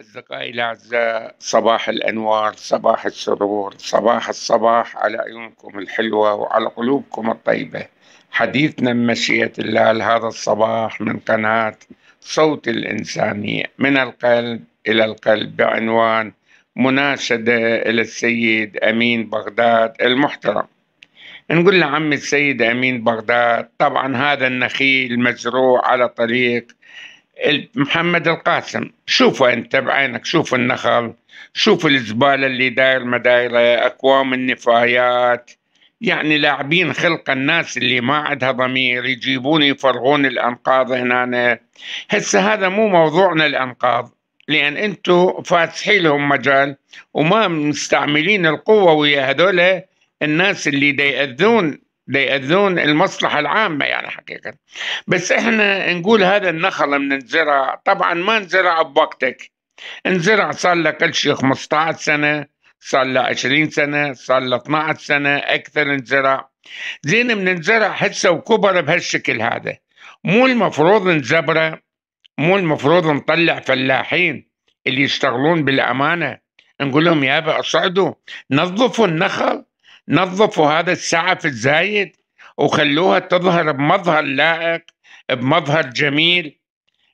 أصدقائي الأعزاء صباح الأنوار صباح السرور صباح الصباح على عيونكم الحلوة وعلى قلوبكم الطيبة حديثنا من مشيئة الله لهذا الصباح من قناة صوت الإنسانية من القلب إلى القلب بعنوان مناشدة إلى السيد أمين بغداد المحترم نقول لعم السيد أمين بغداد طبعا هذا النخيل مزروع على طريق محمد القاسم شوفه انت بعينك شوف النخل شوف الزبالة اللي داير ما دايرة أكوام النفايات يعني لاعبين خلق الناس اللي ما عندها ضمير يجيبون يفرغون الأنقاض هنا هسه هذا مو موضوعنا الأنقاض لأن أنتم فاتحين لهم مجال وما مستعملين القوة ويا هذول الناس اللي يأذون ليأذون المصلحة العامة يعني حقيقة بس احنا نقول هذا النخل من نزرع طبعا ما نزرع بوقتك نزرع صار له كل شيء 15 سنة صار له 20 سنة صار له 12 سنة أكثر نزرع زين من نزرع هسه وكبر بهالشكل هذا مو المفروض نزبره مو المفروض نطلع فلاحين اللي يشتغلون بالأمانة نقول لهم يابا اصعدوا نظفوا النخل نظفوا هذا السعف الزايد وخلوها تظهر بمظهر لائق بمظهر جميل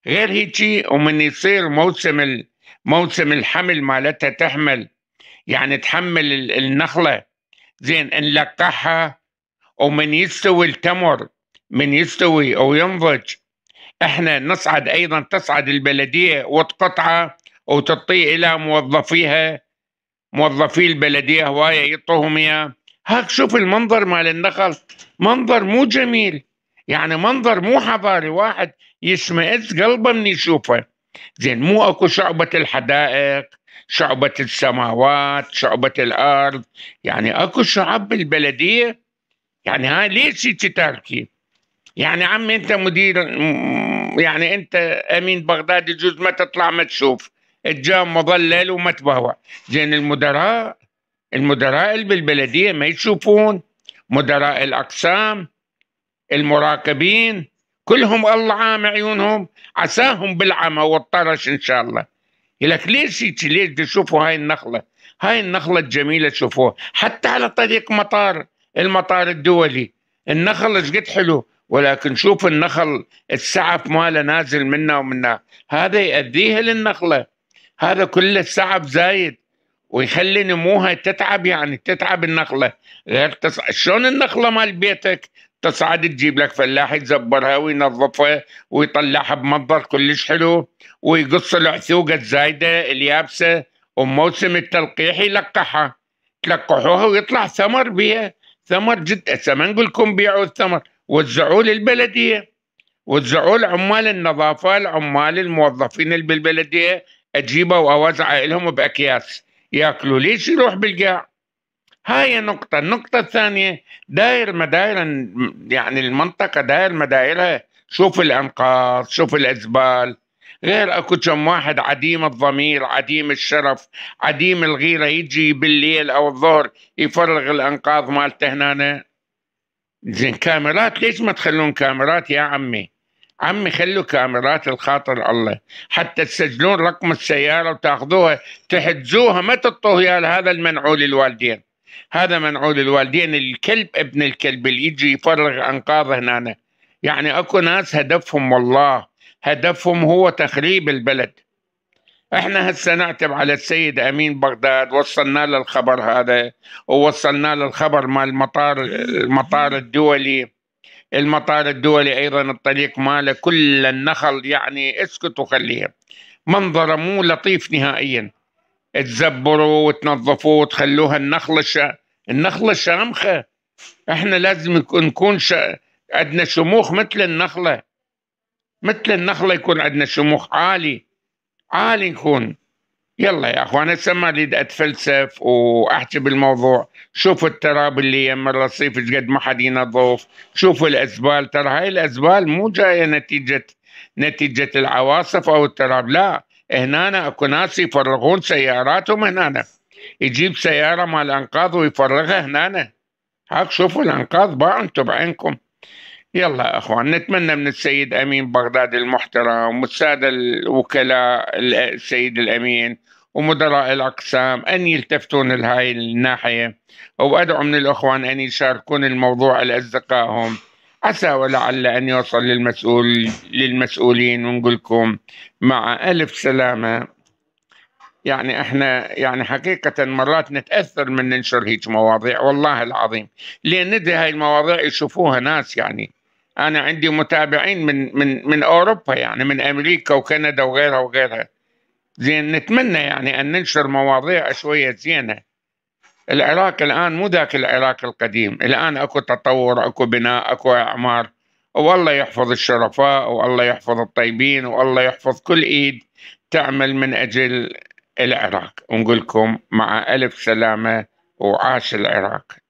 غير هيجي ومن يصير موسم موسم الحمل مالتها تحمل يعني تحمل النخلة زين نلقحها ومن يستوي التمر من يستوي أو ينضج احنا نصعد أيضا تصعد البلدية وتقطعه وتعطيه إلى موظفيها موظفي البلدية هواية يعطوهم إياه هاك شوف المنظر مال النخل منظر مو جميل يعني منظر مو حضاري واحد يشمئز قلبه من يشوفه زين مو اكو شعبة الحدائق شعبة السماوات شعبة الأرض يعني اكو شعب بالبلدية يعني هاي ليش تاركي يعني عمي انت مدير يعني انت امين بغداد يجوز ما تطلع ما تشوف الجام مظلل وما تبهوى زين المدراء المدراء بالبلدية ما يشوفون مدراء الأقسام المراقبين كلهم الله عام عيونهم عساهم بالعمى والطرش إن شاء الله لك ليش هيك ليش تشوفوا هاي النخلة هاي النخلة الجميلة شوفوها حتى على طريق مطار المطار الدولي النخل ايش قد حلو ولكن شوف النخل السعف ماله نازل منا ومنا هذا يأذيها للنخلة هذا كله السعف زايد ويخلي نموها تتعب يعني تتعب النخله غير تص... شلون النخله مال بيتك تصعد تجيب لك فلاح يزبرها وينظفها ويطلعها بمنظر كلش حلو ويقص العثوقه الزايده اليابسه وموسم التلقيح يلقحها تلقحوها ويطلع ثمر بها ثمر جد هسه ما نقول لكم بيعوا الثمر وزعوه للبلديه وزعوه لعمال النظافه العمال الموظفين اللي بالبلديه اجيبه واوزعه لهم باكياس ياكلوا ليش يروح بالقاع هاي نقطة النقطة الثانية داير داير يعني المنطقة داير مدايرها شوف الأنقاض شوف الأزبال غير اكو كم واحد عديم الضمير عديم الشرف عديم الغيره يجي بالليل او الظهر يفرغ الانقاض مالته هنا زين كاميرات ليش ما تخلون كاميرات يا عمي عمي خلوا كاميرات الخاطر الله حتى تسجلون رقم السيارة وتاخذوها تحجزوها ما يا هذا المنعول الوالدين هذا منعول الوالدين الكلب ابن الكلب اللي يجي يفرغ أنقاض هنا يعني أكو ناس هدفهم والله هدفهم هو تخريب البلد احنا هسه نعتب على السيد امين بغداد وصلنا له الخبر هذا ووصلنا له الخبر مال المطار المطار الدولي المطار الدولي ايضا الطريق ماله كل النخل يعني اسكت وخليها منظره مو لطيف نهائيا تزبروا وتنظفوا وتخلوها النخله شا... النخله شامخه احنا لازم نكون شا... عندنا شموخ مثل النخله مثل النخله يكون عندنا شموخ عالي عالي يكون يلا يا اخوان هسه ما اريد اتفلسف واحكي بالموضوع شوفوا التراب اللي يم الرصيف ايش قد ما حد ينظف شوفوا الازبال ترى هاي الازبال مو جايه نتيجه نتيجه العواصف او التراب لا هنا اكو ناس يفرغون سياراتهم هنا يجيب سياره مال انقاض ويفرغها هنا هاك شوفوا الانقاض باعوا انتم بعينكم يلا اخوان نتمنى من السيد امين بغداد المحترم والساده الوكلاء السيد الامين ومدراء الاقسام ان يلتفتون لهاي الناحيه وادعو من الاخوان ان يشاركون الموضوع لاصدقائهم عسى ولعل ان يوصل للمسؤول للمسؤولين ونقول لكم مع الف سلامه يعني احنا يعني حقيقة مرات نتأثر من ننشر هيك مواضيع والله العظيم لأن ندري هاي المواضيع يشوفوها ناس يعني انا عندي متابعين من من من اوروبا يعني من امريكا وكندا وغيرها وغيرها زين نتمنى يعني ان ننشر مواضيع شويه زينه العراق الان مو ذاك العراق القديم الان اكو تطور اكو بناء اكو اعمار والله يحفظ الشرفاء والله يحفظ الطيبين والله يحفظ كل ايد تعمل من اجل العراق ونقول لكم مع الف سلامه وعاش العراق